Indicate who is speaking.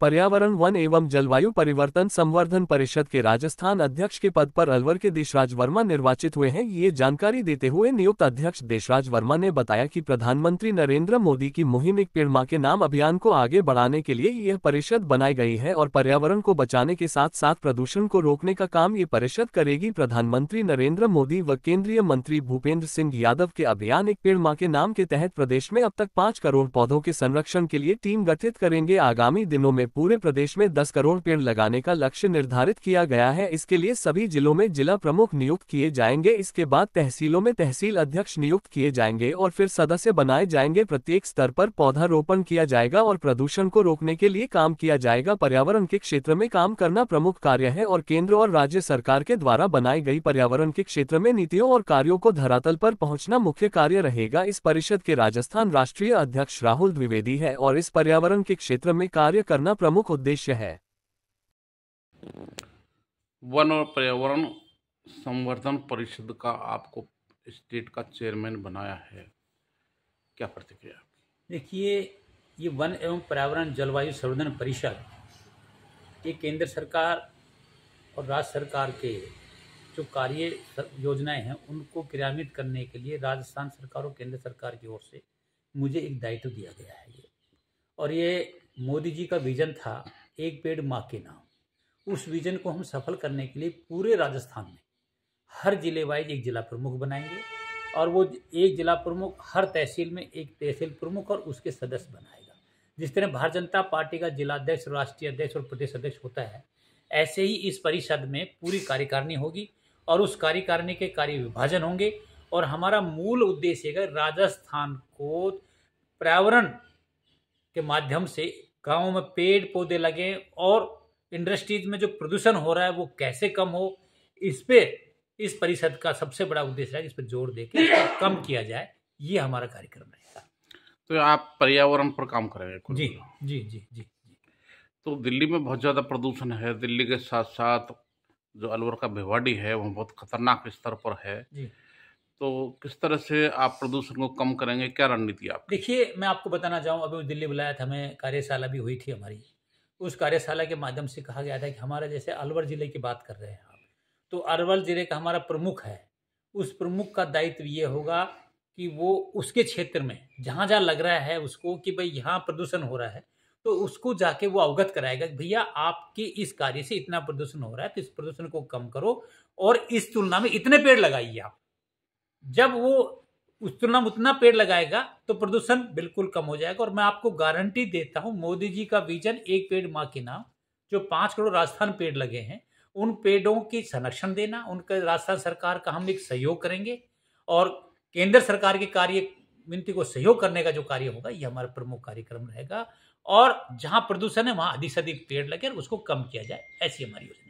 Speaker 1: पर्यावरण वन एवं जलवायु परिवर्तन संवर्धन परिषद के राजस्थान अध्यक्ष के पद पर अलवर के देशराज वर्मा निर्वाचित हुए हैं ये जानकारी देते हुए नियुक्त अध्यक्ष देशराज वर्मा ने बताया कि प्रधानमंत्री नरेंद्र मोदी की मुहिम एक पेड़ माँ के नाम अभियान को आगे बढ़ाने के लिए यह परिषद बनाई गई है और पर्यावरण को बचाने के साथ साथ प्रदूषण को रोकने का काम ये परिषद करेगी प्रधानमंत्री नरेंद्र मोदी व केंद्रीय मंत्री भूपेंद्र सिंह यादव के अभियान एक पेड़ माँ के नाम के तहत प्रदेश में अब तक पाँच करोड़ पौधों के संरक्षण के लिए टीम गठित करेंगे आगामी दिनों में पूरे प्रदेश में 10 करोड़ पेड़ लगाने का लक्ष्य निर्धारित किया गया है इसके लिए सभी जिलों में जिला प्रमुख नियुक्त किए जाएंगे इसके बाद तहसीलों में तहसील अध्यक्ष नियुक्त किए जाएंगे और फिर सदस्य बनाए जाएंगे प्रत्येक स्तर पर पौधारोपण किया जाएगा और प्रदूषण को रोकने के लिए काम किया जाएगा पर्यावरण के क्षेत्र में काम करना प्रमुख कार्य है और केंद्र और राज्य सरकार के द्वारा बनाई गई पर्यावरण के क्षेत्र में नीतियों और कार्यो को धरातल पर पहुँचना मुख्य कार्य रहेगा इस परिषद के राजस्थान राष्ट्रीय अध्यक्ष राहुल द्विवेदी है और इस पर्यावरण के क्षेत्र में कार्य करना का प्रमुख उद्देश्य है
Speaker 2: वन और पर्यावरण संवर्धन परिषद का आपको स्टेट का चेयरमैन बनाया है क्या प्रतिक्रिया
Speaker 3: देखिए ये वन एवं पर्यावरण जलवायु संवर्धन परिषद ये केंद्र सरकार और राज्य सरकार के जो कार्य योजनाएं हैं उनको क्रियान्वित करने के लिए राजस्थान सरकार और केंद्र सरकार की ओर से मुझे एक दायित्व दिया गया है ये और ये मोदी जी का विजन था एक पेड़ माँ के नाम उस विजन को हम सफल करने के लिए पूरे राजस्थान में हर जिले वाइज एक जिला प्रमुख बनाएंगे और वो एक जिला प्रमुख हर तहसील में एक तहसील प्रमुख और उसके सदस्य बनाएगा जिस तरह भारतीय जनता पार्टी का जिलाध्यक्ष राष्ट्रीय अध्यक्ष और प्रदेश अध्यक्ष होता है ऐसे ही इस परिषद में पूरी कार्यकारिणी होगी और उस कार्यकारिणी के कार्य विभाजन होंगे और हमारा मूल उद्देश्य है राजस्थान को पर्यावरण के माध्यम से गाँव में पेड़ पौधे लगे और इंडस्ट्रीज में जो प्रदूषण हो रहा है वो कैसे कम हो इस पे इस परिषद का सबसे बड़ा उद्देश्य है इस पर जोर देकर कम किया जाए ये हमारा कार्यक्रम रहेगा
Speaker 2: तो आप पर्यावरण पर काम करेंगे जी जी जी जी तो दिल्ली में बहुत ज़्यादा प्रदूषण है दिल्ली के साथ साथ जो अलवर का भिवाड़ी है वह बहुत खतरनाक स्तर पर है तो किस तरह से आप प्रदूषण को कम करेंगे क्या रणनीति आप
Speaker 3: देखिए मैं आपको बताना चाहूँ अभी दिल्ली बुलाया था हमें कार्यशाला भी हुई थी हमारी उस कार्यशाला के माध्यम से कहा गया था कि हमारा जैसे अलवर ज़िले की बात कर रहे हैं आप तो अलवर ज़िले का हमारा प्रमुख है उस प्रमुख का दायित्व ये होगा कि वो उसके क्षेत्र में जहाँ जहाँ लग रहा है उसको कि भाई यहाँ प्रदूषण हो रहा है तो उसको जाके वो अवगत कराएगा कि भैया आपके इस कार्य से इतना प्रदूषण हो रहा है तो इस प्रदूषण को कम करो और इस तुलना में इतने पेड़ लगाइए आप जब वो उतना उतना पेड़ लगाएगा तो प्रदूषण बिल्कुल कम हो जाएगा और मैं आपको गारंटी देता हूँ मोदी जी का विजन एक पेड़ माँ के नाम जो पाँच करोड़ राजस्थान पेड़ लगे हैं उन पेड़ों की संरक्षण देना उनका राजस्थान सरकार का हम एक सहयोग करेंगे और केंद्र सरकार के कार्य विनती को सहयोग करने का जो कार्य होगा ये हमारा प्रमुख कार्यक्रम रहेगा और जहाँ प्रदूषण है वहाँ अधिक से अधिक पेड़ लगे और उसको कम किया जाए ऐसी हमारी योजना